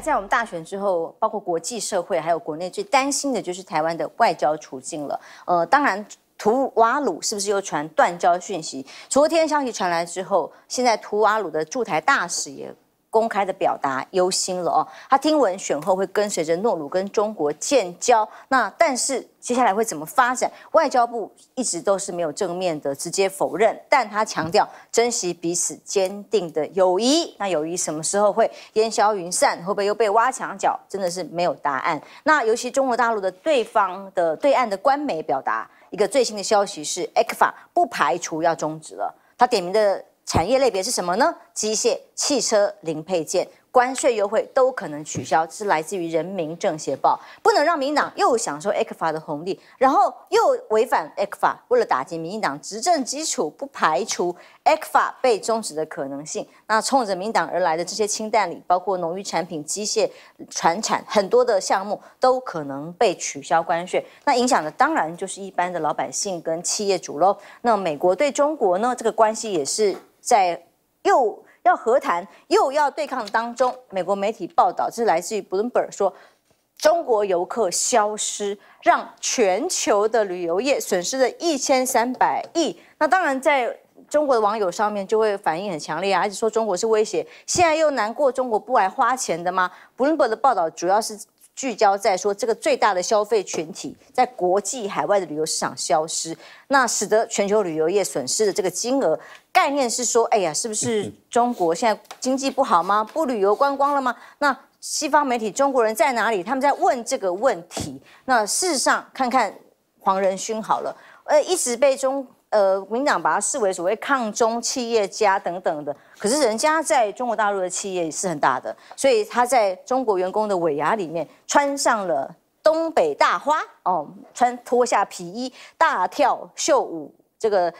在我们大选之后，包括国际社会还有国内最担心的就是台湾的外交处境了。呃，当然，图瓦鲁是不是又传断交讯息？昨天消息传来之后，现在图瓦鲁的驻台大使也。公开的表达忧心了哦，他听闻选后会跟随着诺鲁跟中国建交，那但是接下来会怎么发展？外交部一直都是没有正面的直接否认，但他强调珍惜彼此坚定的友谊。那友谊什么时候会烟消云散？会不会又被挖墙脚？真的是没有答案。那尤其中国大陆的对方的对岸的官媒表达一个最新的消息是 f 法不排除要终止了。他点名的。产业类别是什么呢？机械、汽车零配件关税优惠都可能取消，是来自于《人民政协报》。不能让民党又享受 ECFA 的红利，然后又违反 ECFA。为了打击民进党执政基础，不排除 ECFA 被终止的可能性。那冲着民党而来的这些清淡里，包括农渔产品、机械、船产很多的项目都可能被取消关税。那影响的当然就是一般的老百姓跟企业主喽。那美国对中国呢，这个关系也是。在又要和谈又要对抗当中，美国媒体报道，这是来自于布 e r 尔说，中国游客消失，让全球的旅游业损失了一千三百亿。那当然，在中国的网友上面就会反应很强烈啊，而且说中国是威胁，现在又难过中国不来花钱的吗？布 e r g 的报道主要是。聚焦在说这个最大的消费群体在国际海外的旅游市场消失，那使得全球旅游业损失的这个金额概念是说，哎呀，是不是中国现在经济不好吗？不旅游观光了吗？那西方媒体中国人在哪里？他们在问这个问题。那事实上，看看黄仁勋好了，呃，一直被中。呃，民党把他视为所谓抗中企业家等等的，可是人家在中国大陆的企业也是很大的，所以他在中国员工的尾牙里面穿上了东北大花哦，穿脱下皮衣大跳秀舞。这个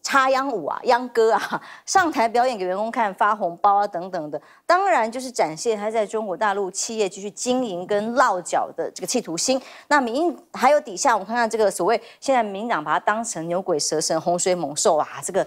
插秧舞啊，秧歌啊，上台表演给员工看，发红包啊，等等的，当然就是展现他在中国大陆企业继续经营跟落脚的这个企图心。那民还有底下，我们看看这个所谓现在民党把它当成牛鬼蛇神、洪水猛兽啊，这个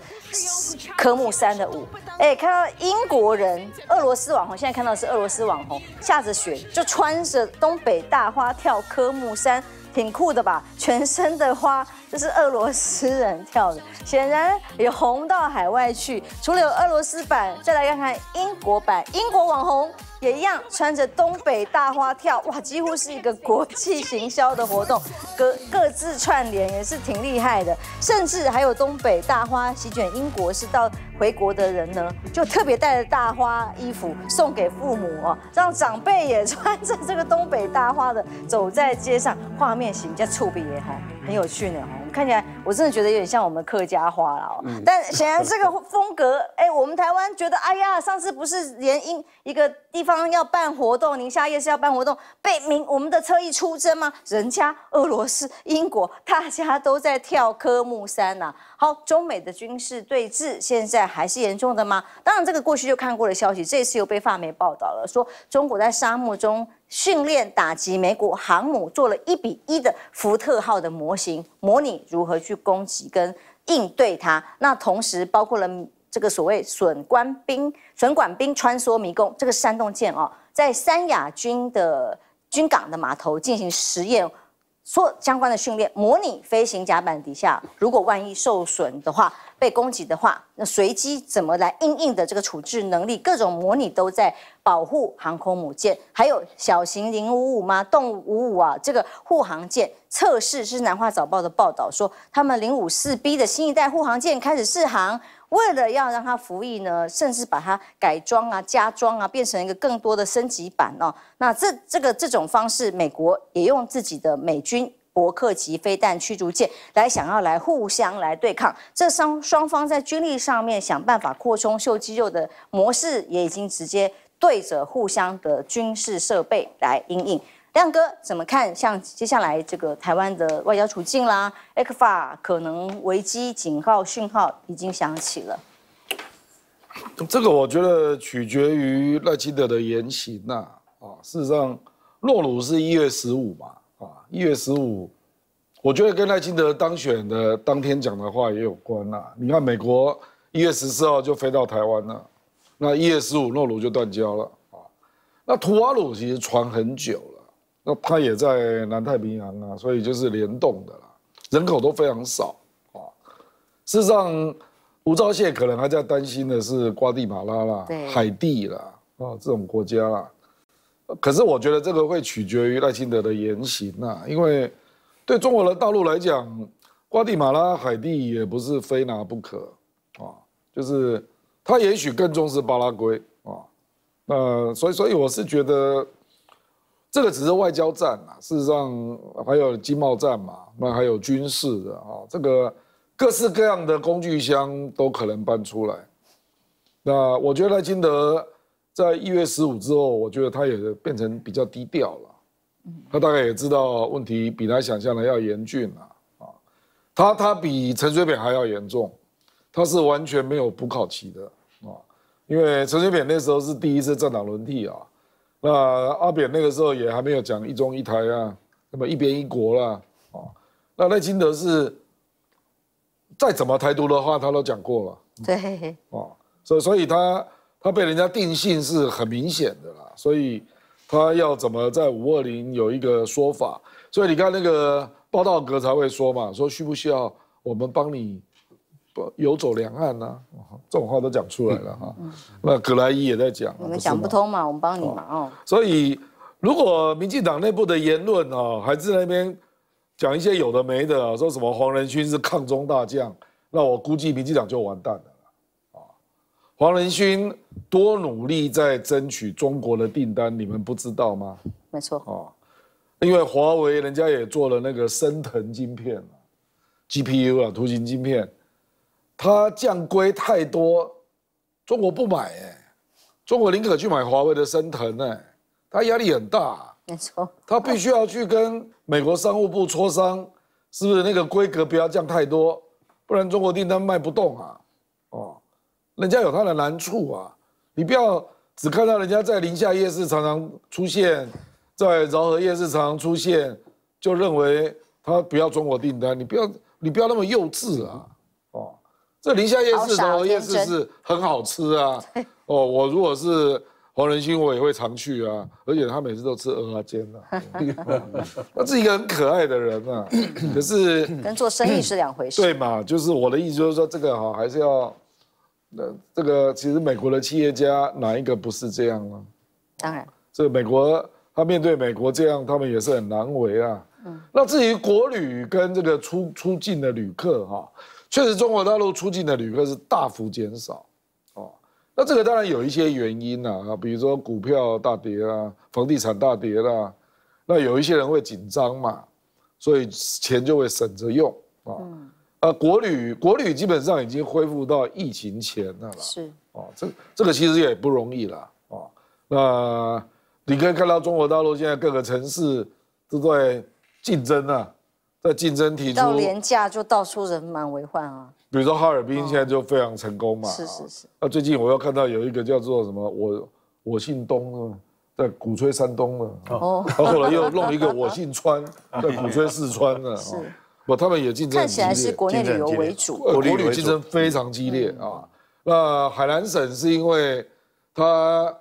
科目三的舞，哎，看到英国人、俄罗斯网红，现在看到是俄罗斯网红下着雪就穿着东北大花跳科目三，挺酷的吧？全身的花。这是俄罗斯人跳的，显然也红到海外去。除了有俄罗斯版，再来看看英国版，英国网红也一样穿着东北大花跳，哇，几乎是一个国际行销的活动，各各自串联也是挺厉害的。甚至还有东北大花席卷英国，是到回国的人呢，就特别带着大花衣服送给父母哦，让长辈也穿着这个东北大花的走在街上，画面形象触笔也好。很有趣呢吼。看起来我真的觉得有点像我们客家话了哦，但显然这个风格，哎，我们台湾觉得，哎呀，上次不是连英一个地方要办活动，宁夏夜市要办活动，被民我们的车一出征吗？人家俄罗斯、英国大家都在跳科目三呐。好，中美的军事对峙现在还是严重的吗？当然，这个过去就看过的消息，这次又被发媒报道了，说中国在沙漠中。训练打击美国航母，做了一比一的福特号的模型，模拟如何去攻击跟应对它。那同时包括了这个所谓损官兵、损管兵穿梭迷宫，这个山洞舰哦，在三亚军的军港的码头进行实验，做相关的训练，模拟飞行甲板底下如果万一受损的话。被攻击的话，那随机怎么来应应的这个处置能力，各种模拟都在保护航空母舰，还有小型零五五吗？动五五啊，这个护航舰测试是南华早报的报道说，他们零五四 B 的新一代护航舰开始试航，为了要让它服役呢，甚至把它改装啊、加装啊，变成一个更多的升级版哦。那这这个这种方式，美国也用自己的美军。伯克级飞弹驱逐舰来想要来互相来对抗，这双双方在军力上面想办法扩充秀肌肉的模式，也已经直接对着互相的军事设备来应应。亮哥怎么看？像接下来这个台湾的外交处境啦，A f a 可能危机警告讯号已经响起了。这个我觉得取决于赖清德的言行呐。啊，事实上，诺鲁是一月十五嘛。啊，一月十五，我觉得跟赖清德当选的当天讲的话也有关呐。你看，美国一月十四号就飞到台湾了，那一月十五，诺鲁就断交了啊。那图瓦鲁其实传很久了，那它也在南太平洋啊，所以就是联动的啦。人口都非常少啊，事实上，吴钊燮可能还在担心的是瓜地马拉啦、海地啦啊这种国家啦。可是我觉得这个会取决于赖清德的言行啊，因为对中国的大陆来讲，瓜地马拉、海地也不是非拿不可啊，就是他也许更重视巴拉圭啊，那所以所以我是觉得这个只是外交战啊，事实上还有经贸战嘛，那还有军事的啊，这个各式各样的工具箱都可能搬出来。那我觉得赖清德。在一月十五之后，我觉得他也变成比较低调了。他大概也知道问题比他想象的要严峻了。啊，他他比陈水扁还要严重，他是完全没有补考期的啊，因为陈水扁那时候是第一次政党轮替啊。那阿扁那个时候也还没有讲一中一台啊，那么一边一国啦啊。那赖清德是再怎么台独的话，他都讲过了。对。啊，所以所以他。他被人家定性是很明显的啦，所以他要怎么在五二零有一个说法？所以你看那个报道格才会说嘛，说需不需要我们帮你游走两岸啊？这种话都讲出来了哈。那葛莱伊也在讲，我们讲不通嘛，我们帮你嘛哦。所以如果民进党内部的言论啊，还在那边讲一些有的没的，说什么黄仁勋是抗中大将，那我估计民进党就完蛋了。黄仁勋多努力在争取中国的订单，你们不知道吗？没错。哦，因为华为人家也做了那个升腾晶片 g p u 啊，图形晶片，它降规太多，中国不买哎，中国宁可去买华为的升腾哎，它压力很大。没错。他必须要去跟美国商务部磋商，是不是那个规格不要降太多，不然中国订单卖不动啊？哦。人家有他的难处啊，你不要只看到人家在林下夜市常常出现，在饶河夜市常常出现，就认为他不要中国订单，你不要你不要那么幼稚啊！哦，这林下夜市、饶河夜市是很好吃啊！哦，我如果是黄仁勋，我也会常去啊，而且他每次都吃蚵仔煎啊，那 是一个很可爱的人啊。可是跟做生意是两回事。对嘛，就是我的意思，就是说这个哈，还是要。那这个其实美国的企业家哪一个不是这样呢？当然，这美国他面对美国这样，他们也是很难为啊。嗯，那至于国旅跟这个出出境的旅客哈，确实中国大陆出境的旅客是大幅减少。哦，那这个当然有一些原因呐，啊，比如说股票大跌啦，房地产大跌啦，那有一些人会紧张嘛，所以钱就会省着用啊。嗯。呃，国旅国旅基本上已经恢复到疫情前了，是哦，这这个其实也不容易了啊。那你可以看到中国大陆现在各个城市，都在竞争啊，在竞争提出到廉价就到处人满为患啊。比如说哈尔滨现在就非常成功嘛，是是是。那最近我又看到有一个叫做什么，我我姓东啊。在鼓吹山东了。哦，然后来又弄一个我姓川，在鼓吹四川了。是。不，他们也竞争看起来是国内旅游为主，国旅竞争非常激烈啊。那海南省是因为它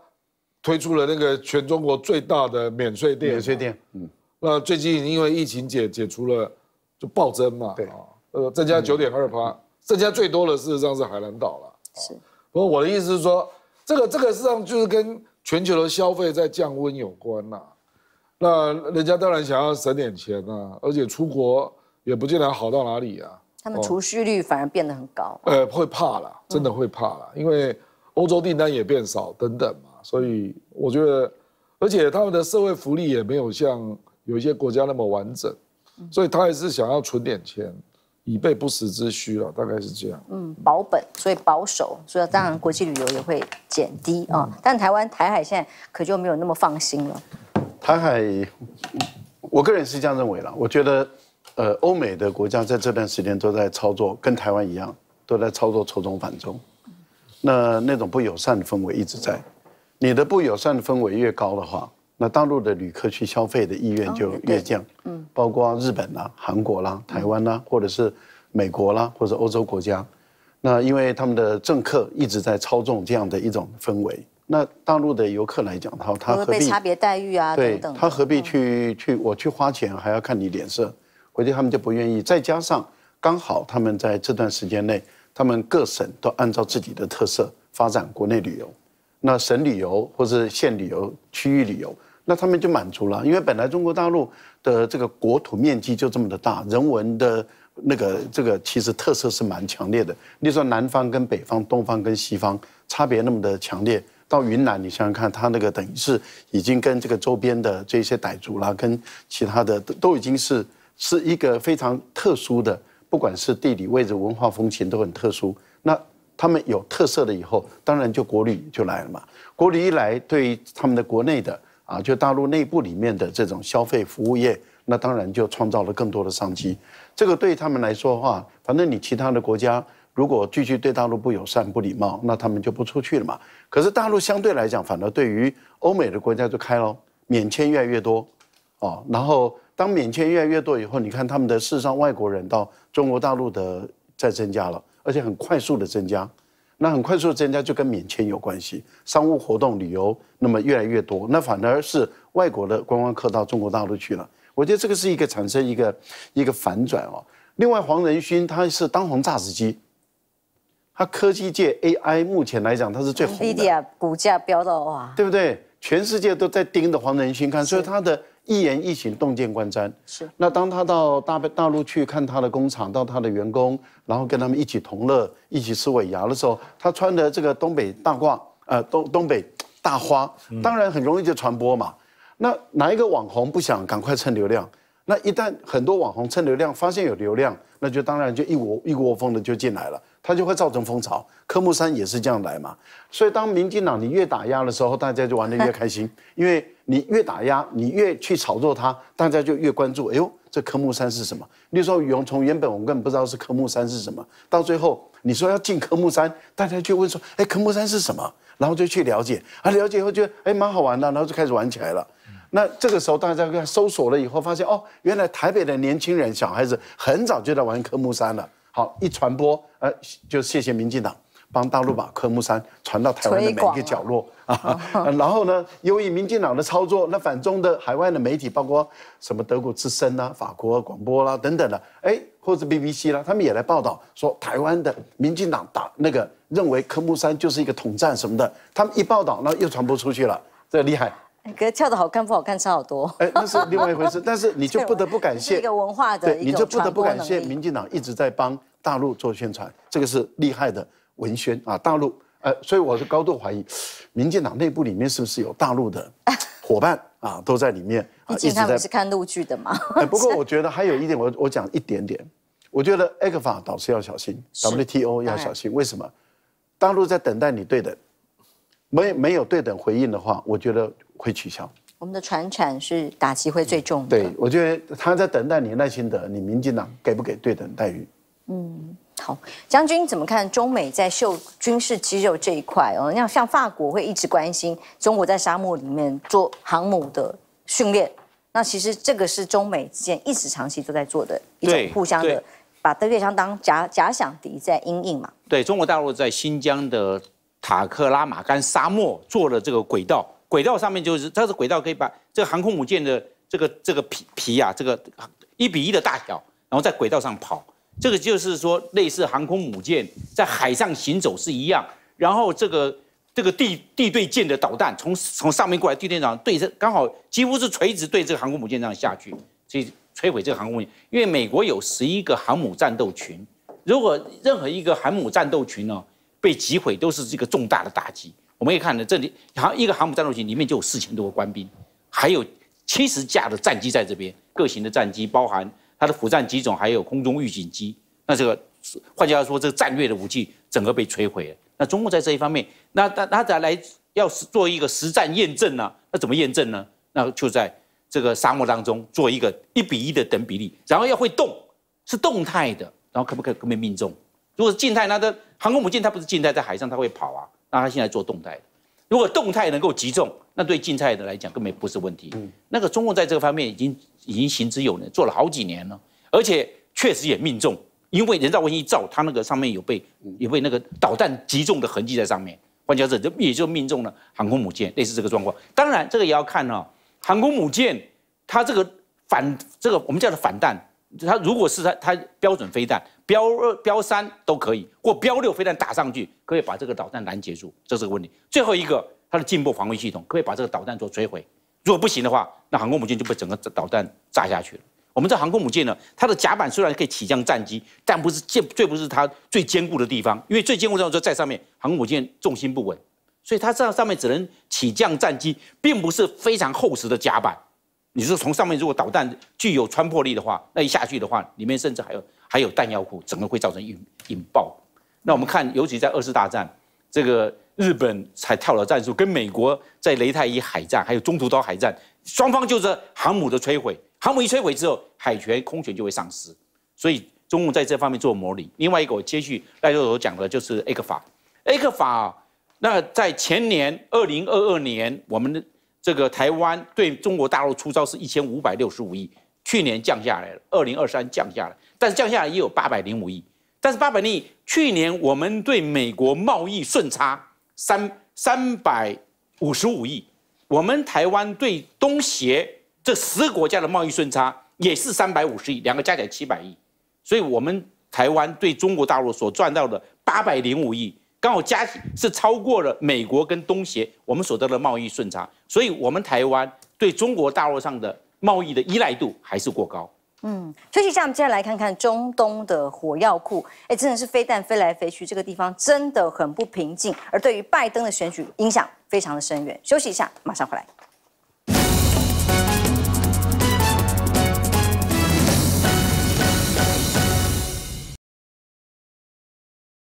推出了那个全中国最大的免税店。免税店，嗯。那最近因为疫情解解除了，就暴增嘛。对呃，增加九点二趴，增加最多的实上是海南岛了。是。不过我的意思是说，这个这个实上就是跟全球的消费在降温有关呐。那人家当然想要省点钱呐，而且出国。也不见得好到哪里啊！他们储蓄率反而变得很高，呃，会怕了，真的会怕了，因为欧洲订单也变少等等嘛，所以我觉得，而且他们的社会福利也没有像有一些国家那么完整，所以他也是想要存点钱，以备不时之需了，大概是这样。嗯，保本，所以保守，所以当然国际旅游也会减低啊。但台湾台海现在可就没有那么放心了。台海，我个人是这样认为啦，我觉得。呃，欧美的国家在这段时间都在操作，跟台湾一样，都在操作仇中反中。那那种不友善的氛围一直在。你的不友善的氛围越高的话，那大陆的旅客去消费的意愿就越降。嗯。包括日本啦、韩国啦、台湾啦，或者是美国啦，或者欧洲国家。那因为他们的政客一直在操纵这样的一种氛围，那大陆的游客来讲，他他何必差别待遇啊？对。他何必去去？我去花钱还要看你脸色？估计他们就不愿意，再加上刚好他们在这段时间内，他们各省都按照自己的特色发展国内旅游，那省旅游或者是县旅游、区域旅游，那他们就满足了。因为本来中国大陆的这个国土面积就这么的大，人文的那个这个其实特色是蛮强烈的。你说南方跟北方、东方跟西方差别那么的强烈，到云南你想想看，它那个等于是已经跟这个周边的这些傣族啦，跟其他的都已经是。是一个非常特殊的，不管是地理位置、文化风情都很特殊。那他们有特色的以后，当然就国旅就来了嘛。国旅一来，对于他们的国内的啊，就大陆内部里面的这种消费服务业，那当然就创造了更多的商机。这个对他们来说的话，反正你其他的国家如果继续对大陆不友善、不礼貌，那他们就不出去了嘛。可是大陆相对来讲，反而对于欧美的国家就开喽，免签越来越多，哦，然后。当免签越来越多以后，你看他们的实上外国人到中国大陆的在增加了，而且很快速的增加，那很快速的增加就跟免签有关系，商务活动、旅游那么越来越多，那反而是外国的观光客到中国大陆去了。我觉得这个是一个产生一个一个反转哦。另外，黄仁勋他是当红炸子鸡，他科技界 AI 目前来讲他是最红的，股价飙到哇，对不对？全世界都在盯着黄仁勋看，所以他的。一言一行，洞见观瞻。是。那当他到大大陆去看他的工厂，到他的员工，然后跟他们一起同乐，一起吃尾牙的时候，他穿的这个东北大褂，呃，东东北大花，当然很容易就传播嘛。那哪一个网红不想赶快蹭流量？那一旦很多网红蹭流量，发现有流量，那就当然就一窝一窝蜂的就进来了，它就会造成风潮。科目三也是这样来嘛。所以，当民进党你越打压的时候，大家就玩的越开心，因为。你越打压，你越去炒作它，大家就越关注。哎呦，这科目三是什么？你说从原本我们根本不知道是科目三是什么，到最后你说要进科目三，大家就问说：哎，科目三是什么？然后就去了解，啊，了解以后觉得哎蛮好玩的，然后就开始玩起来了。那这个时候大家搜索了以后，发现哦，原来台北的年轻人、小孩子很早就在玩科目三了。好，一传播，呃，就谢谢民进党。帮大陆把科目三传到台湾的每一个角落啊！然后呢，由于民进党的操作，那反中的海外的媒体，包括什么德国之声啊、法国广播啦等等的，哎，或者 BBC 啦，他们也来报道说台湾的民进党打那个认为科目三就是一个统战什么的，他们一报道，那又传播出去了，这厉害！可跳的好看不好看差好多。哎，那是另外一回事。但是你就不得不感谢一个文化的你就不得不感谢民进党一直在帮大陆做宣传，这个是厉害的。文宣啊，大陆，呃，所以我是高度怀疑，民进党内部里面是不是有大陆的 伙伴啊，都在里面。你今他不是看录剧的吗？哎，不过 我觉得还有一点，我我讲一点点，我觉得 Agfa 导师要小心，WTO 要小心，为什么？大陆在等待你对等，没没有对等回应的话，我觉得会取消。我们的船产是打击会最重。对，我觉得他在等待你耐心的，你民进党给不给对等待遇？嗯。好，将军怎么看中美在秀军事肌肉这一块哦？那像法国会一直关心中国在沙漠里面做航母的训练，那其实这个是中美之间一直长期都在做的一种互相的，把对相当假假想敌在阴影嘛？对中国大陆在新疆的塔克拉玛干沙漠做了这个轨道，轨道上面就是它是轨道，可以把这个航空母舰的这个这个皮皮啊，这个一比一的大小，然后在轨道上跑。这个就是说，类似航空母舰在海上行走是一样，然后这个这个地地对舰的导弹从从上面过来，地对上对着刚好几乎是垂直对这个航空母舰这样下去，所以摧毁这个航空母舰。因为美国有十一个航母战斗群，如果任何一个航母战斗群呢被击毁，都是一个重大的打击。我们可以看到，这里航一个航母战斗群里面就有四千多个官兵，还有七十架的战机在这边，各型的战机包含。它的辅战机种还有空中预警机，那这个换句话说，这个战略的武器整个被摧毁了。那中共在这一方面，那那他来要做一个实战验证呢？那怎么验证呢？那就在这个沙漠当中做一个一比一的等比例，然后要会动，是动态的，然后可不可以可不可以命中？如果是静态，它的航空母舰它不是静态，在海上它会跑啊。那它现在做动态，如果动态能够击中，那对静态的来讲根本不是问题。那个中共在这个方面已经。已经行之有年，做了好几年了，而且确实也命中，因为人造卫星一照，它那个上面有被有被那个导弹击中的痕迹在上面。换句话就也就命中了航空母舰，类似这个状况。当然，这个也要看哦，航空母舰它这个反这个我们叫它反弹，它如果是它它标准飞弹标二标三都可以，或标六飞弹打上去，可以把这个导弹拦截住，这是个问题。最后一个，它的进步防卫系统可以把这个导弹做摧毁。如果不行的话，那航空母舰就被整个导弹炸下去了。我们这航空母舰呢，它的甲板虽然可以起降战机，但不是坚最不是它最坚固的地方，因为最坚固地方就在上面。航空母舰重心不稳，所以它上上面只能起降战机，并不是非常厚实的甲板。你说从上面如果导弹具有穿破力的话，那一下去的话，里面甚至还有还有弹药库，整个会造成引引爆。那我们看，尤其在二次大战这个。日本才跳了战术，跟美国在雷太伊海战，还有中途岛海战，双方就是航母的摧毁。航母一摧毁之后，海权、空权就会丧失。所以，中共在这方面做模拟。另外一个，我接续赖教授讲的，就是埃克法。埃克法，那在前年，二零二二年，我们的这个台湾对中国大陆出招是一千五百六十五亿，去年降下来了，二零二三降下来，但是降下来也有八百零五亿。但是八百零五亿，去年我们对美国贸易顺差。三三百五十五亿，我们台湾对东协这十个国家的贸易顺差也是三百五十亿，两个加起来七百亿，所以，我们台湾对中国大陆所赚到的八百零五亿，刚好加起是超过了美国跟东协我们所得的贸易顺差，所以，我们台湾对中国大陆上的贸易的依赖度还是过高。嗯，休息一下，我们接下来来看看中东的火药库。哎，真的是飞弹飞来飞去，这个地方真的很不平静。而对于拜登的选举影响非常的深远。休息一下，马上回来。